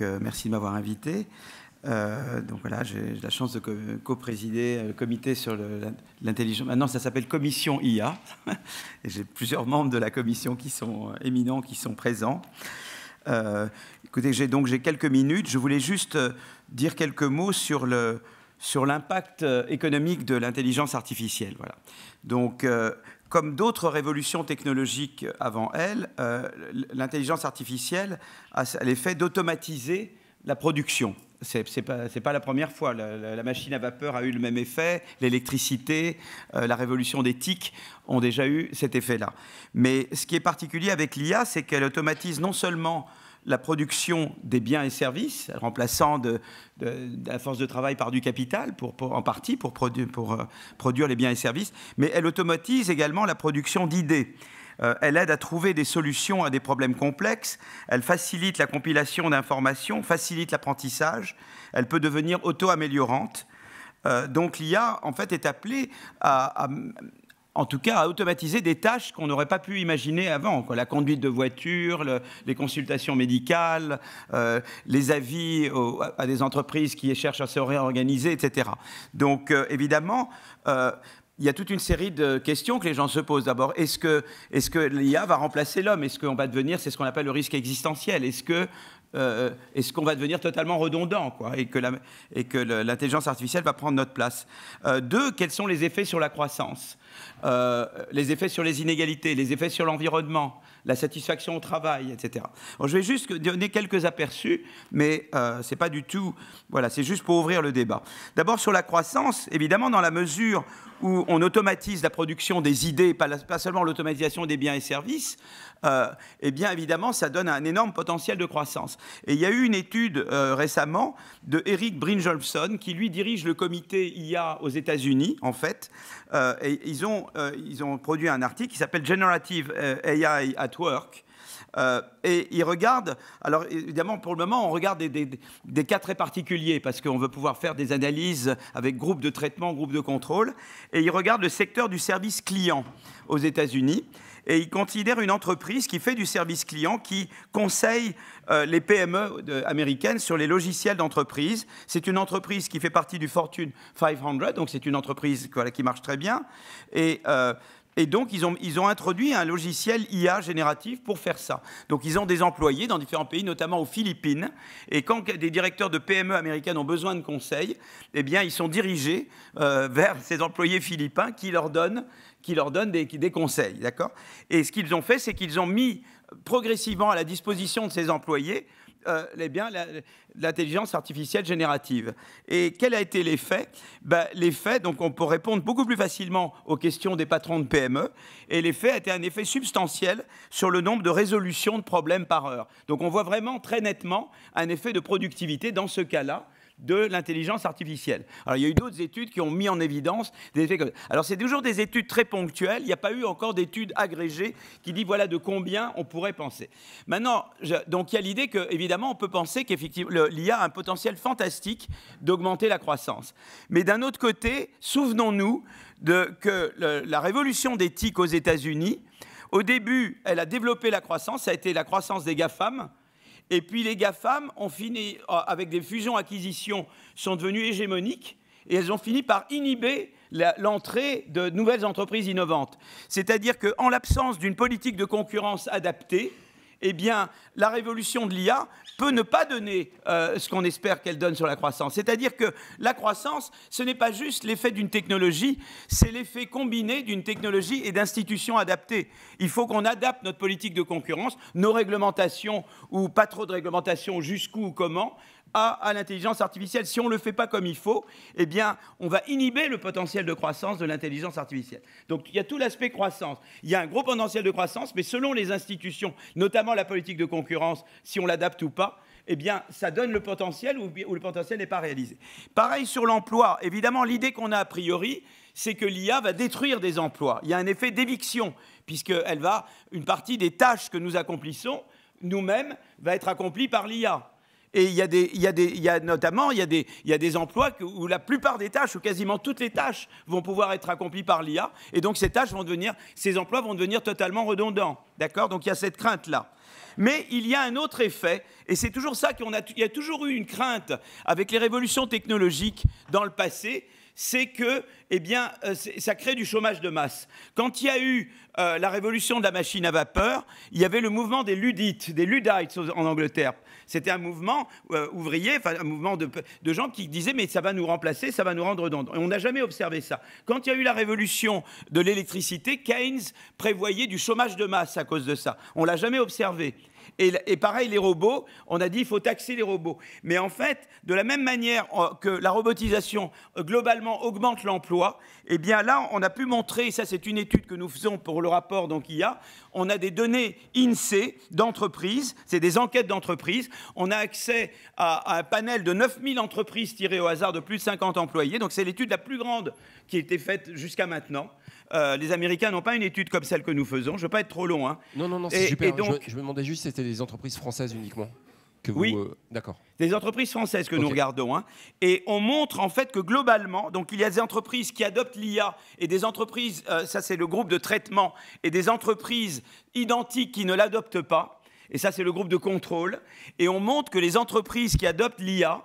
Euh, merci de m'avoir invité. Euh, donc voilà, j'ai la chance de co-présider le comité sur l'intelligence. Maintenant, ça s'appelle Commission IA. j'ai plusieurs membres de la commission qui sont euh, éminents, qui sont présents. j'ai donc j'ai quelques minutes. Je voulais juste dire quelques mots sur le sur l'impact économique de l'intelligence artificielle. Voilà. Donc, comme d'autres révolutions technologiques avant elle, euh, l'intelligence artificielle a l'effet d'automatiser la production. Ce n'est pas, la première fois. La, machine à vapeur a eu le même effet. L'électricité, euh, la révolution des TIC ont déjà eu cet effet-là. Mais ce qui est particulier avec l'IA, c'est qu'elle automatise non seulement la production des biens et services, remplaçant la force de travail par du capital, en partie, pour, euh, produire les biens et services, mais elle automatise également la production d'idées. Euh, elle aide à trouver des solutions à des problèmes complexes, elle facilite la compilation d'informations, facilite l'apprentissage, elle peut devenir auto-améliorante. Euh, donc l'IA, en fait, est appelée à en tout cas à automatiser des tâches qu'on n'aurait pas pu imaginer avant. La conduite de voiture, les consultations médicales, euh, les avis à des entreprises qui cherchent à se réorganiser, etc. Donc euh, évidemment, euh, il y a toute une série de questions que les gens se posent. D'abord, est-ce que, que l'IA va remplacer l'homme Est-ce qu'on va devenir, c'est ce qu'on appelle le risque existentiel Est-ce que euh, euh, est-ce qu'on va devenir totalement redondant quoi, et que l'intelligence artificielle va prendre notre place euh, Deux, quels sont les effets sur la croissance Les effets sur les inégalités, les effets sur l'environnement la satisfaction au travail, etc. je vais juste donner quelques aperçus, mais c'est pas du tout. Voilà, c'est juste pour ouvrir le débat. D'abord sur la croissance, évidemment, dans la mesure où on automatise la production des idées, pas, seulement l'automatisation des biens et services, eh bien évidemment, ça donne un énorme potentiel de croissance. Et il y a eu une étude euh, récemment de Eric Brynjolfsson, qui lui dirige le comité IA aux États-Unis, en fait. Euh, et ils ont, euh, ils ont produit un article qui s'appelle Generative AI at Work, euh, et il regarde, alors évidemment pour le moment on regarde des, cas très particuliers parce qu'on veut pouvoir faire des analyses avec groupe de traitement, groupe de contrôle, et il regarde le secteur du service client aux États-Unis et il considère une entreprise qui fait du service client, qui conseille euh, les PME euh, américaines sur les logiciels d'entreprise. C'est une entreprise qui fait partie du Fortune 500, donc c'est une entreprise qui marche très bien. Et et donc, ils ont, introduit un logiciel IA génératif pour faire ça. Donc, ils ont des employés dans différents pays, notamment aux Philippines. Et quand des directeurs de PME américaines ont besoin de conseils, eh bien, ils sont dirigés euh, vers ces employés philippins qui leur donnent, qui leur donnent des, des conseils. Et ce qu'ils ont fait, c'est qu'ils ont mis progressivement à la disposition de ces employés euh, bien, l'intelligence artificielle générative. Et quel a été l'effet ben, L'effet, donc on peut répondre beaucoup plus facilement aux questions des patrons de PME, et l'effet a été un effet substantiel sur le nombre de résolutions de problèmes par heure. Donc on voit vraiment très nettement un effet de productivité dans ce cas-là, de l'intelligence artificielle. Alors, il y a eu d'autres études qui ont mis en évidence des effets Alors, c'est toujours des études très ponctuelles. Il n'y a pas eu encore d'études agrégées qui disent, voilà de combien on pourrait penser. Maintenant, donc, il y a l'idée que, on peut penser qu'effectivement, y a un potentiel fantastique d'augmenter la croissance. Mais d'un autre côté, souvenons-nous que la révolution d'éthique aux États-Unis, au début, elle a développé la croissance, ça a été la croissance des GAFAM, et puis les GAFAM ont fini, euh, avec des fusions-acquisitions, sont devenues hégémoniques et elles ont fini par inhiber l'entrée de nouvelles entreprises innovantes. C'est-à-dire qu'en l'absence d'une politique de concurrence adaptée, eh bien, la révolution de l'IA peut ne pas donner euh, ce qu'on espère qu'elle donne sur la croissance. C'est-à-dire que la croissance, ce n'est pas juste l'effet d'une technologie, c'est l'effet combiné d'une technologie et d'institutions adaptées. Il faut qu'on adapte notre politique de concurrence, nos réglementations ou pas trop de réglementations, jusqu'où ou comment, à, l'intelligence artificielle. Si on ne le fait pas comme il faut, eh bien, on va inhiber le potentiel de croissance de l'intelligence artificielle. Donc, il y a tout l'aspect croissance. Il y a un gros potentiel de croissance, mais selon les institutions, notamment la politique de concurrence, si on l'adapte ou pas, eh bien, ça donne le potentiel ou, le potentiel n'est pas réalisé. Pareil sur l'emploi. Évidemment, l'idée qu'on a a priori, c'est que l'IA va détruire des emplois. Il y a un effet d'éviction, puisqu'une partie des tâches que nous accomplissons, nous-mêmes, va être accomplie par l'IA. Et il y a notamment, il y des, emplois où la plupart des tâches, ou quasiment toutes les tâches, vont pouvoir être accomplies par l'IA. Et donc ces tâches vont devenir, ces emplois vont devenir totalement redondants. D'accord Donc il y a cette crainte là. Mais il y a un autre effet, et c'est toujours ça qu'on a, il y a toujours eu une crainte avec les révolutions technologiques dans le passé, c'est que, eh bien, ça crée du chômage de masse. Quand il y a eu la révolution de la machine à vapeur, il y avait le mouvement des ludites, des ludites en Angleterre. C'était un mouvement euh, ouvrier, un mouvement de, gens qui disaient mais ça va nous remplacer, ça va nous rendre redondants. Et on n'a jamais observé ça. Quand il y a eu la révolution de l'électricité, Keynes prévoyait du chômage de masse à cause de ça. On l'a jamais observé. Et, pareil, les robots, on a dit qu'il faut taxer les robots. Mais en fait, de la même manière euh, que la robotisation euh, globalement augmente l'emploi, eh bien là, on a pu montrer, ça c'est une étude que nous faisons pour le rapport donc IA, on a des données INSEE d'entreprises, c'est des enquêtes d'entreprises, on a accès à, à, un panel de 9000 entreprises tirées au hasard de plus de 50 employés, donc c'est l'étude la plus grande qui a été faite jusqu'à maintenant. Euh, les Américains n'ont pas une étude comme celle que nous faisons. Je ne veux pas être trop long. Hein. Non, non, non, c'est super. je, me demandais juste si c'était des entreprises françaises uniquement. Que vous, oui, euh, d'accord. Des entreprises françaises que nous regardons. Hein. Et on montre en fait que globalement, donc il y a des entreprises qui adoptent l'IA et des entreprises, euh, ça c'est le groupe de traitement, et des entreprises identiques qui ne l'adoptent pas. Et ça c'est le groupe de contrôle. Et on montre que les entreprises qui adoptent l'IA,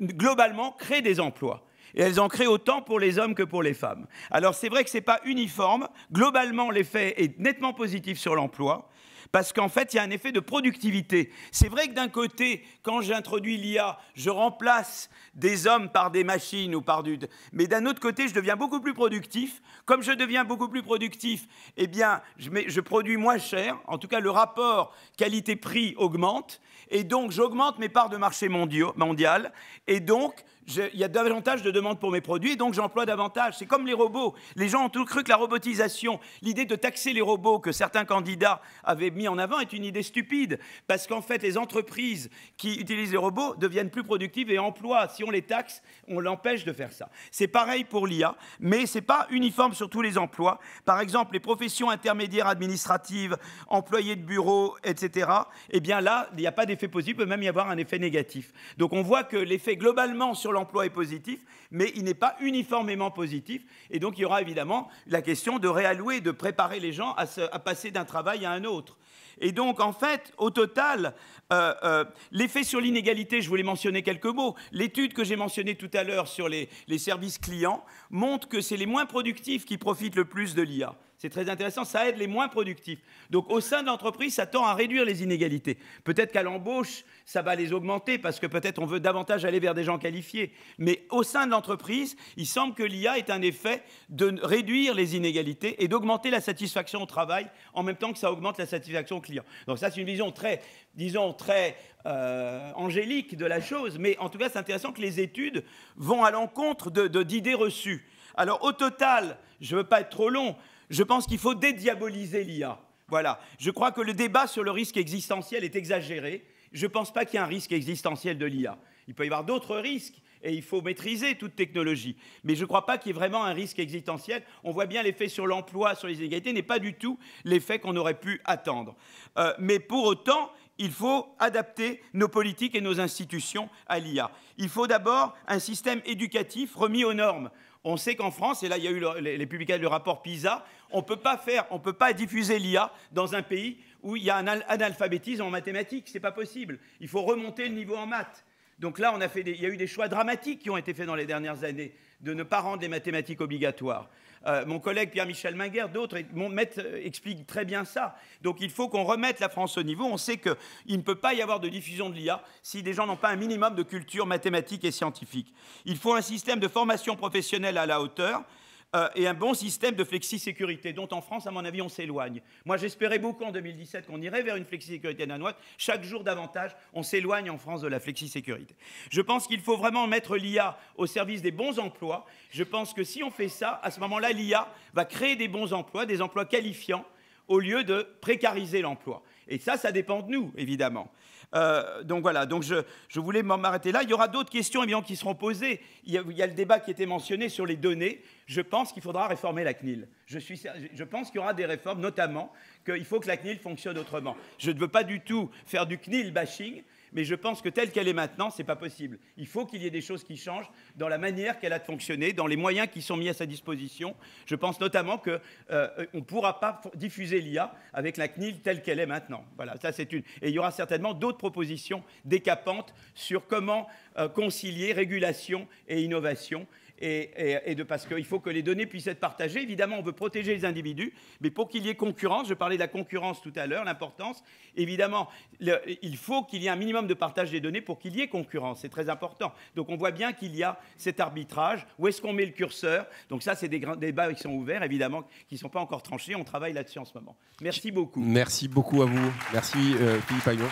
globalement, créent des emplois. Et elles en créent autant pour les hommes que pour les femmes. Alors c'est vrai que ce n'est pas uniforme. Globalement, l'effet est nettement positif sur l'emploi. Parce qu'en fait, il y a un effet de productivité. C'est vrai que d'un côté, quand j'introduis l'IA, je remplace des hommes par des machines ou par du... Mais d'un autre côté, je deviens beaucoup plus productif. Comme je deviens beaucoup plus productif, eh bien, je, je produis moins cher. En tout cas, le rapport qualité-prix augmente. Et donc, j'augmente mes parts de marché mondial. Et donc, il y a davantage de demandes pour mes produits, donc j'emploie davantage. C'est comme les robots. Les gens ont tout cru que la robotisation, l'idée de taxer les robots que certains candidats avaient mis en avant est une idée stupide, parce qu'en fait, les entreprises qui utilisent les robots deviennent plus productives et emploient. Si on les taxe, on l'empêche de faire ça. C'est pareil pour l'IA, mais ce n'est pas uniforme sur tous les emplois. Par exemple, les professions intermédiaires administratives, employés de bureau, etc., eh bien là, il n'y a pas d'effet positif, il peut même y avoir un effet négatif. Donc on voit que l'effet globalement sur l'emploi l'emploi est positif, mais il n'est pas uniformément positif. Et donc il y aura évidemment la question de réallouer, de préparer les gens à, passer d'un travail à un autre. Et donc, en fait, au total, euh, euh, l'effet sur l'inégalité, je voulais mentionner quelques mots. L'étude que j'ai mentionnée tout à l'heure sur les services clients montre que c'est les moins productifs qui profitent le plus de l'IA. C'est très intéressant, ça aide les moins productifs. Donc au sein de l'entreprise, ça tend à réduire les inégalités. Peut-être qu'à l'embauche, ça va les augmenter parce que peut-être on veut davantage aller vers des gens qualifiés. Mais au sein de l'entreprise, il semble que l'IA est un effet de réduire les inégalités et d'augmenter la satisfaction au travail en même temps que ça augmente la satisfaction au client. Donc ça, c'est une vision très, disons, très euh, angélique de la chose. Mais en tout cas, c'est intéressant que les études vont à l'encontre d'idées de, reçues. Alors au total, je ne veux pas être trop long, je pense qu'il faut dédiaboliser l'IA. Voilà. Je crois que le débat sur le risque existentiel est exagéré. Je ne pense pas qu'il y ait un risque existentiel de l'IA. Il peut y avoir d'autres risques et il faut maîtriser toute technologie. Mais je ne crois pas qu'il y ait vraiment un risque existentiel. On voit bien l'effet sur l'emploi, sur les inégalités, n'est pas du tout l'effet qu'on aurait pu attendre. Euh, mais pour autant, il faut adapter nos politiques et nos institutions à l'IA. Il faut d'abord un système éducatif remis aux normes. On sait qu'en France, et là il y a eu les, publications du rapport PISA, on ne peut pas diffuser l'IA dans un pays où il y a un analphabétisme en mathématiques, n'est pas possible. Il faut remonter le niveau en maths. Donc là, il y a eu des choix dramatiques qui ont été faits dans les dernières années de ne pas rendre les mathématiques obligatoires. Euh, mon collègue Pierre-Michel Minguer, d'autres euh, expliquent très bien ça. Donc il faut qu'on remette la France au niveau. On sait qu'il ne peut pas y avoir de diffusion de l'IA si des gens n'ont pas un minimum de culture mathématique et scientifique. Il faut un système de formation professionnelle à la hauteur. Euh, et un bon système de flexi-sécurité, dont en France, à mon avis, on s'éloigne. Moi, j'espérais beaucoup en 2017 qu'on irait vers une flexi-sécurité danoise. Chaque jour davantage, on s'éloigne en France de la flexi-sécurité. Je pense qu'il faut vraiment mettre l'IA au service des bons emplois. Je pense que si on fait ça, à ce moment-là, l'IA va créer des bons emplois, des emplois qualifiants, au lieu de précariser l'emploi. Et ça, ça dépend de nous, évidemment. Euh, donc voilà, donc je, je voulais m'arrêter là. Il y aura d'autres questions évidemment qui seront posées. Il y, a, le débat qui était mentionné sur les données. Je pense qu'il faudra réformer la CNIL. Je, suis, je pense qu'il y aura des réformes, notamment qu'il faut que la CNIL fonctionne autrement. Je ne veux pas du tout faire du CNIL bashing, mais je pense que telle qu'elle est maintenant, ce n'est pas possible. Il faut qu'il y ait des choses qui changent dans la manière qu'elle a de fonctionner, dans les moyens qui sont mis à sa disposition. Je pense notamment qu'on euh, ne pourra pas diffuser l'IA avec la CNIL telle qu'elle est maintenant. Voilà, ça c'est une. Et il y aura certainement d'autres propositions décapantes sur comment euh, concilier régulation et innovation et, de, parce qu'il faut que les données puissent être partagées. Évidemment, on veut protéger les individus, mais pour qu'il y ait concurrence, je parlais de la concurrence tout à l'heure, l'importance, évidemment, il faut qu'il y ait un minimum de partage des données pour qu'il y ait concurrence, c'est très important. Donc on voit bien qu'il y a cet arbitrage, où est-ce qu'on met le curseur Donc ça, c'est des débats qui sont ouverts, évidemment, qui ne sont pas encore tranchés, on travaille là-dessus en ce moment. Merci beaucoup. Merci beaucoup à vous. Merci euh, Philippe Aillon.